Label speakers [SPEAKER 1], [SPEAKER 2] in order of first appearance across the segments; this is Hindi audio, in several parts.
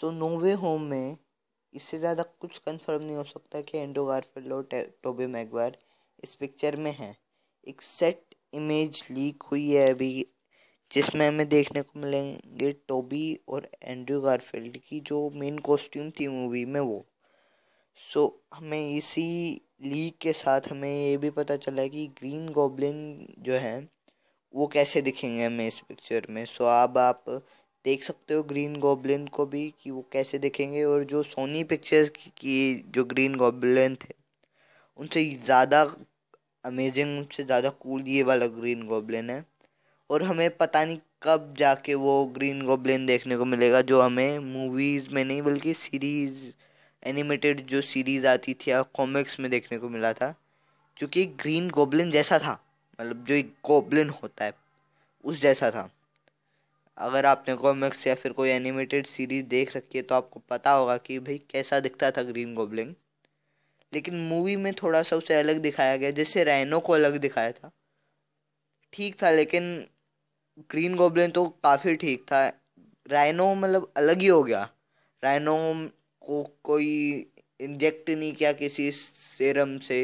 [SPEAKER 1] सो नोवे होम में इससे ज़्यादा कुछ कंफर्म नहीं हो सकता कि एंडो गारफील्ड और टोबी मैगवार इस पिक्चर में है एक सेट इमेज लीक हुई है अभी जिसमें हमें देखने को मिलेंगे टोबी और एंड्रो गारफील्ड की जो मेन कॉस्ट्यूम थी मूवी में वो सो so, हमें इसी लीक के साथ हमें ये भी पता चला है कि ग्रीन गोब्लिन जो है वो कैसे दिखेंगे हमें इस पिक्चर में सो so, अब आप देख सकते हो ग्रीन गॉबलिन को भी कि वो कैसे दिखेंगे और जो सोनी पिक्चर्स की, की जो ग्रीन गॉबलिन थे उनसे ज़्यादा अमेजिंग उनसे ज़्यादा कूल ये वाला ग्रीन गॉबलिन है और हमें पता नहीं कब जाके वो ग्रीन गॉबलिन देखने को मिलेगा जो हमें मूवीज़ में नहीं बल्कि सीरीज़ एनिमेटेड जो सीरीज़ आती थी या कॉमिक्स में देखने को मिला था क्योंकि ग्रीन गोबलिन जैसा था मतलब जो एक गोबलिन होता है उस जैसा था अगर आपने कॉमिक्स या फिर कोई एनिमेटेड सीरीज देख रखी है तो आपको पता होगा कि भाई कैसा दिखता था ग्रीन गोबलिंग लेकिन मूवी में थोड़ा सा उसे अलग दिखाया गया जैसे रैनो को अलग दिखाया था ठीक था लेकिन ग्रीन गोब्लिन तो काफ़ी ठीक था रायनो मतलब अलग ही हो गया रायनो को कोई इंजेक्ट नहीं किया किसी सेरम से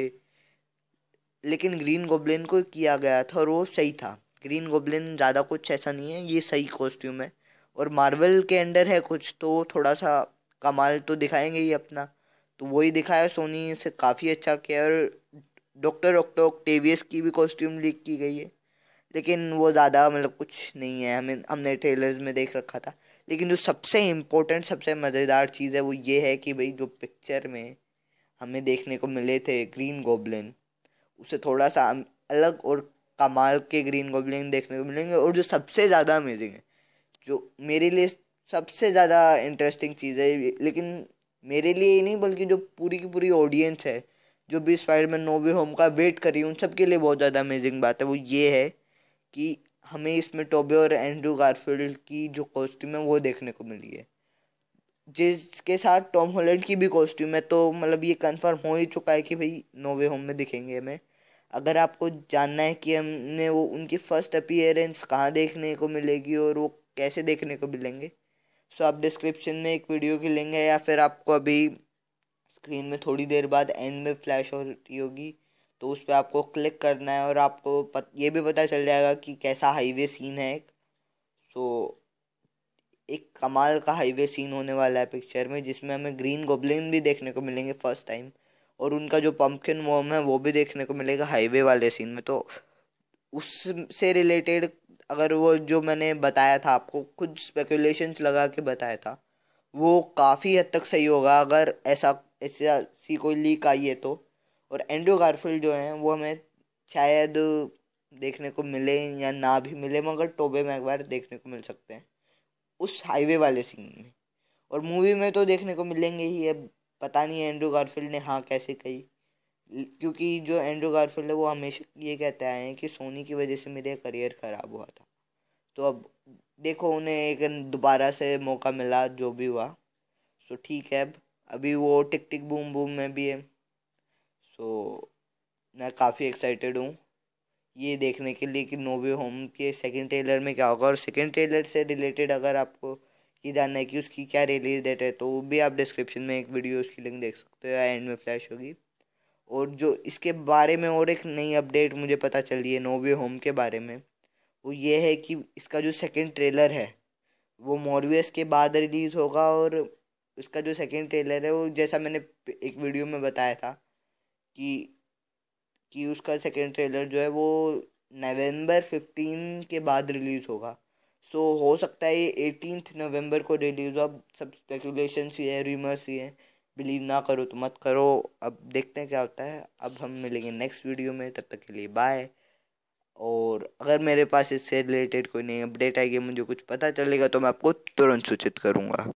[SPEAKER 1] लेकिन ग्रीन गोबलिन को किया गया था और वो सही था ग्रीन गोब्लिन ज़्यादा कुछ ऐसा नहीं है ये सही कॉस्ट्यूम है और मार्वल के अंडर है कुछ तो थोड़ा सा कमाल तो दिखाएंगे ही अपना तो वही दिखाया सोनी से काफ़ी अच्छा किया और डॉक्टर ऑक्टो टेवियस की भी कॉस्ट्यूम लीक की गई है लेकिन वो ज़्यादा मतलब कुछ नहीं है हमें हमने ट्रेलर्स में देख रखा था लेकिन जो सबसे इम्पोर्टेंट सबसे मज़ेदार चीज़ है वो ये है कि भाई जो पिक्चर में हमें देखने को मिले थे ग्रीन गोब्लिन उसे थोड़ा सा अलग और कमाल के ग्रीन गोबलिंग देखने को मिलेंगे और जो सबसे ज़्यादा अमेजिंग है जो मेरे लिए सबसे ज़्यादा इंटरेस्टिंग चीज़ है लेकिन मेरे लिए ही नहीं बल्कि जो पूरी की पूरी ऑडियंस है जो भी स्पाइडरमैन नोवे होम का वेट कर रही है उन सब के लिए बहुत ज़्यादा अमेजिंग बात है वो ये है कि हमें इसमें टोबे और एंड्रू गारफील्ड की जो कॉस्ट्यूम है वो देखने को मिली है जिसके साथ टॉम हॉलैंड की भी कॉस्ट्यूम है तो मतलब ये कंफर्म हो ही चुका है कि भाई नोवे होम में दिखेंगे हमें अगर आपको जानना है कि हमने वो उनकी फर्स्ट अपीयरेंस कहाँ देखने को मिलेगी और वो कैसे देखने को मिलेंगे सो आप डिस्क्रिप्शन में एक वीडियो की लेंगे या फिर आपको अभी स्क्रीन में थोड़ी देर बाद एंड में फ्लैश हो रही होगी तो उस पर आपको क्लिक करना है और आपको पत, ये भी पता चल जाएगा कि कैसा हाईवे सीन है एक सो एक कमाल का हाईवे सीन होने वाला है पिक्चर में जिसमें हमें ग्रीन गोबलिन भी देखने को मिलेंगे फर्स्ट टाइम और उनका जो पम्पकिन मोम है वो भी देखने को मिलेगा हाईवे वाले सीन में तो उससे रिलेटेड अगर वो जो मैंने बताया था आपको कुछ स्पेकुलेशंस लगा के बताया था वो काफ़ी हद तक सही होगा अगर ऐसा सी कोई लीक आई है तो और एंड्रो गारफील्ड जो हैं वो हमें शायद देखने को मिले या ना भी मिले मगर टोबे मैगवायर देखने को मिल सकते हैं उस हाईवे वाले सीन में और मूवी में तो देखने को मिलेंगे ही अब पता नहीं एंड्रू गारफील्ड ने हाँ कैसे कही क्योंकि जो एंड्रू गारफील्ड है वो हमेशा ये कहते आए हैं कि सोनी की वजह से मेरा करियर ख़राब हुआ था तो अब देखो उन्हें एक दोबारा से मौका मिला जो भी हुआ सो तो ठीक है अब अभी वो टिक टिक बूम बूम में भी है सो तो मैं काफ़ी एक्साइटेड हूँ ये देखने के लिए कि नोवे होम के सेकंड ट्रेलर में क्या होगा और सेकंड ट्रेलर से रिलेटेड अगर आपको ये जानना है कि उसकी क्या रिलीज डेट है तो वो भी आप डिस्क्रिप्शन में एक वीडियो उसकी लिंक देख सकते हो या एंड में फ्लैश होगी और जो इसके बारे में और एक नई अपडेट मुझे पता चली है नोवे होम के बारे में वो ये है कि इसका जो सेकेंड ट्रेलर है वो मॉरवियस के बाद रिलीज़ होगा और उसका जो सेकेंड ट्रेलर है वो जैसा मैंने एक वीडियो में बताया था कि कि उसका सेकेंड ट्रेलर जो है वो नवंबर फिफ्टीन के बाद रिलीज़ होगा सो so, हो सकता है ये एटीन नवंबर को रिलीज हो अब सब स्पेकुलेशन ही है रिमर्स ही है बिलीव ना करो तो मत करो अब देखते हैं क्या होता है अब हम मिलेंगे नेक्स्ट वीडियो में तब तक के लिए बाय और अगर मेरे पास इससे रिलेटेड कोई नई अपडेट आएगी मुझे कुछ पता चलेगा तो मैं आपको तुरंत सूचित करूँगा